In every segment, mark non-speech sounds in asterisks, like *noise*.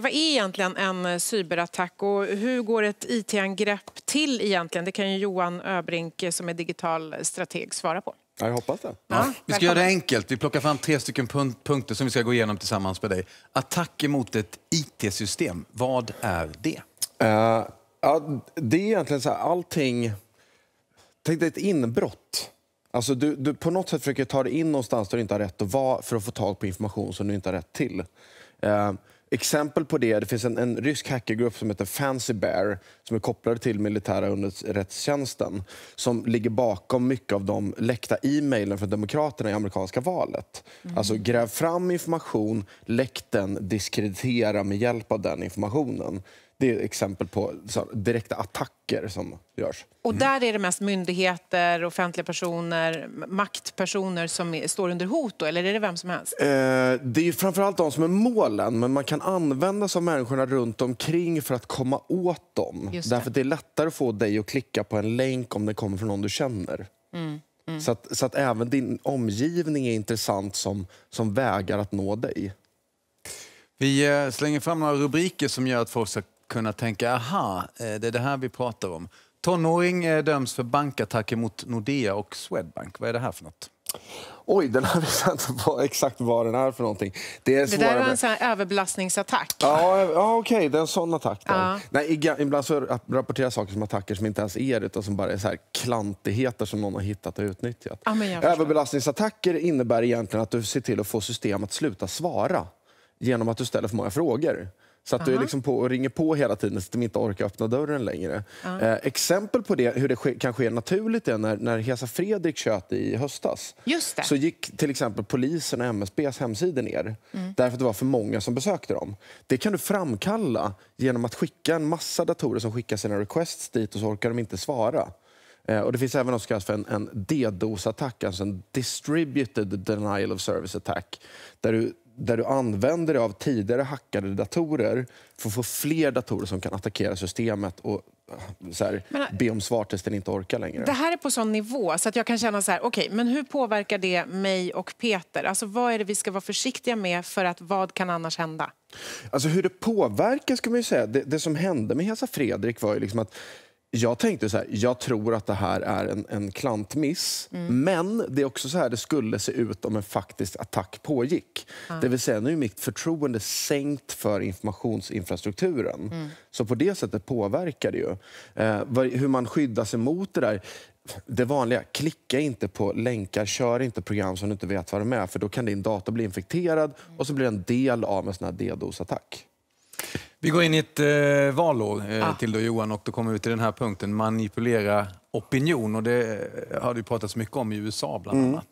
Vad är egentligen en eh, cyberattack och hur går ett IT-angrepp till egentligen? Det kan ju Johan Öbrink eh, som är digital strateg svara på. Ja, jag hoppas det. Ja. Vi ska göra det enkelt. Vi plockar fram tre stycken punk punkter som vi ska gå igenom tillsammans med dig. Attack mot ett IT-system, vad är det? Uh, ja, det är egentligen så här, allting... Tänk dig ett inbrott. Alltså du, du på något sätt försöker ta dig in någonstans där du inte har rätt att vara för att få tag på information som du inte har rätt till. Uh, Exempel på det, det finns en, en rysk hackergrupp som heter Fancy Bear som är kopplade till militära underrättelsetjänsten som ligger bakom mycket av de läckta e-mailen från demokraterna i amerikanska valet. Mm. Alltså gräv fram information, läck den, diskreditera med hjälp av den informationen det är exempel på direkta attacker som görs. Och mm. där är det mest myndigheter, offentliga personer, maktpersoner som står under hot då, eller är det vem som helst? Eh, det är framförallt de som är målen, men man kan använda sig av människorna runt omkring för att komma åt dem. det. Därför att det är lättare att få dig att klicka på en länk om den kommer från någon du känner. Mm. Mm. Så, att, så, att, även din omgivning är intressant som, som vägar att nå dig. Vi eh, slänger fram några rubriker som gör att folk ska kunna tänka, aha, eh, det är det här vi pratar om. Tonåring eh, döms för bankattacker mot Nordea och Swedbank. Vad är det här för något? Oj, den här *laughs* visar jag inte exakt vad den är för någonting. Det, är det där var en sån överbelastningsattack. Ja, ja okej, okay, det är en sån attack. Ja. Nej, ibland så rapporteras saker som attacker som inte ens är det utan som bara är så här klantigheter som någon har hittat och utnyttjat. Ja, Överbelastningsattacker innebär egentligen att du ser till att få system att sluta svara genom att du ställer för många frågor. Så att uh -huh. du är liksom på och ringer på hela tiden så att de inte orkar öppna dörren längre. Uh -huh. eh, exempel på det, hur det kan ske naturligt är när, när Hesa Fredrik tjöt i höstas. Just det. Så gick till exempel polisen och MSBs hemsidor ner mm. därför att det var för många som besökte dem. Det kan du framkalla genom att skicka en massa datorer som skickar sina requests dit och så orkar de inte svara. Eh, och Det finns även något som kallas för en, en DDoS-attack, alltså en distributed denial of service attack. Där du där du använder dig av tidigare hackade datorer för att få fler datorer som kan attackera systemet och eh, så här, men, eh, be om svar tills den inte orkar längre. Det här är på sån nivå så att jag kan känna så här, okej, okay, men hur påverkar det mig och Peter? Alltså vad är det vi ska vara försiktiga med för att vad kan annars hända? Alltså hur det påverkar ska man ju säga, det, det som hände med Hesa Fredrik var ju liksom att jag tänkte så här, jag tror att det här är en, en klantmiss. Mm. Men det är också så här det skulle se ut om en faktisk attack pågick. Ah. Det vill säga, nu är mitt förtroende sänkt för informationsinfrastrukturen. Mm. Så på det sättet påverkar det ju. Eh, hur man skyddar sig mot det där. Det vanliga, klicka inte på länkar, kör inte program som du inte vet vad de är för då kan din data bli infekterad och så blir det en del av en sån här DDoS-attack. Vi går in i ett eh, valår, eh, ah. till och Johan, och då kommer vi till den här punkten, manipulera opinion. Och det eh, har det pratats mycket om i USA, bland mm. annat.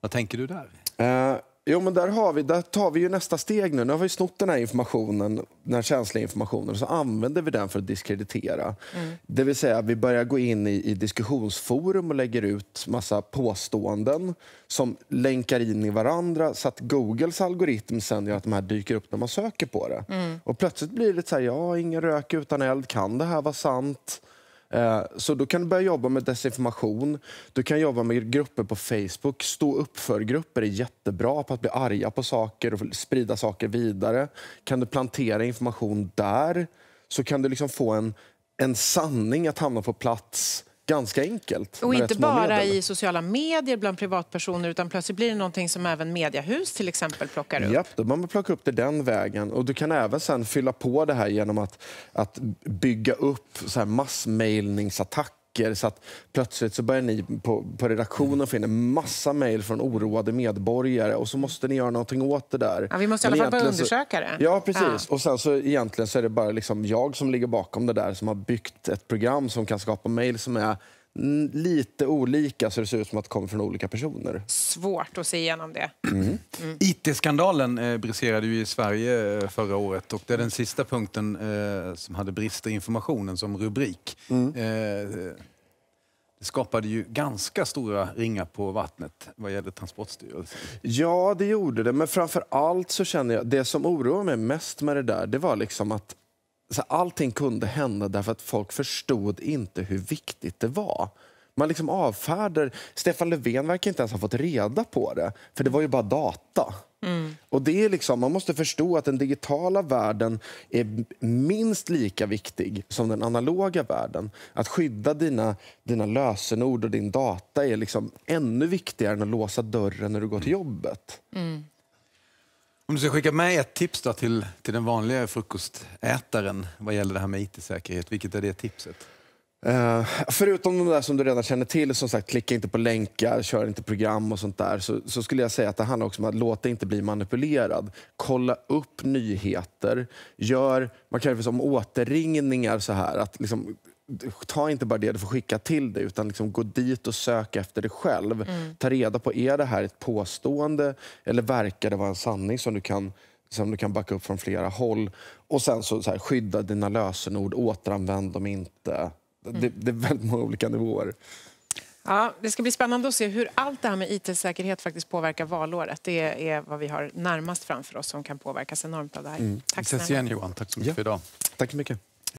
Vad tänker du där? Eh, Jo, men där, har vi, där tar vi ju nästa steg nu. Nu har vi snott den här informationen, den här känsliga informationen, och så använder vi den för att diskreditera. Mm. Det vill säga, vi börjar gå in i, i, diskussionsforum och lägger ut massa påståenden som länkar in i varandra så att Googles algoritm sen gör att de här dyker upp när man söker på det. Mm. Och plötsligt blir det så här, ja, ingen rök utan eld, kan det här vara sant? Eh, så då kan du börja jobba med desinformation, du kan jobba med grupper på Facebook. Stå upp för grupper är jättebra på att bli arga på saker och sprida saker vidare. Kan du plantera information där så kan du liksom få en, en sanning att hamna på plats ganska enkelt. Och inte bara i sociala medier bland privatpersoner utan plötsligt blir det någonting som även mediehus till exempel plockar upp. Japp, då man plocka upp det den vägen och du kan även sen fylla på det här genom att, att bygga upp så här massmailningsattacker vacker så att plötsligt så börjar ni på, på redaktionen få in en massa mejl från oroade medborgare och så måste ni göra någonting åt det där. Ja, vi måste i alla fall börja undersöka det. Ja, precis. Ja. Och sen så egentligen så är det bara liksom jag som ligger bakom det där som har byggt ett program som kan skapa mejl som är lite olika så det ser ut som att det kommer från olika personer. Svårt att se igenom det. Mm. Mm. IT-skandalen eh, briserade ju i Sverige eh, förra året och det är den sista punkten eh, som hade brister i informationen som rubrik. Mm. Eh, det skapade ju ganska stora ringar på vattnet vad gäller Transportstyrelsen. Ja, det gjorde det. Men framför allt så känner jag, det som oroar mig mest med det där, det var liksom att så allting kunde hända därför att folk förstod inte hur viktigt det var. Man liksom avfärdar... Stefan Löfven verkar inte ens ha fått reda på det, för det var ju bara data. Mm. Och det är liksom, Man måste förstå att den digitala världen är minst lika viktig som den analoga världen. Att skydda dina, dina lösenord och din data är liksom ännu viktigare än att låsa dörren när du går till jobbet. Mm. Om du ska skicka med ett tips då till, till den vanliga frukostätaren vad gäller det här med IT-säkerhet, vilket är det tipset? Uh, förutom de där som du redan känner till, som sagt, klicka inte på länkar, kör inte program och sånt där, så, så skulle jag säga att det handlar också om att låta inte bli manipulerad. Kolla upp nyheter, gör, man kan ju som återringningar så här, att liksom, ta inte bara det du får skicka till dig, utan liksom gå dit och sök efter dig själv. Mm. Ta reda på, är det här ett påstående eller verkar det vara en sanning som du kan som du kan backa upp från flera håll. Och sen så, så här, skydda dina lösenord, återanvänd dem inte. Mm. Det, det, är väldigt många olika nivåer. Ja, det ska bli spännande att se hur allt det här med IT-säkerhet faktiskt påverkar valåret. Det är vad vi har närmast framför oss som kan påverkas enormt av det här. Mm. Tack snälla. Vi ses igen Johan, tack så mycket ja. för idag. Tack så mycket.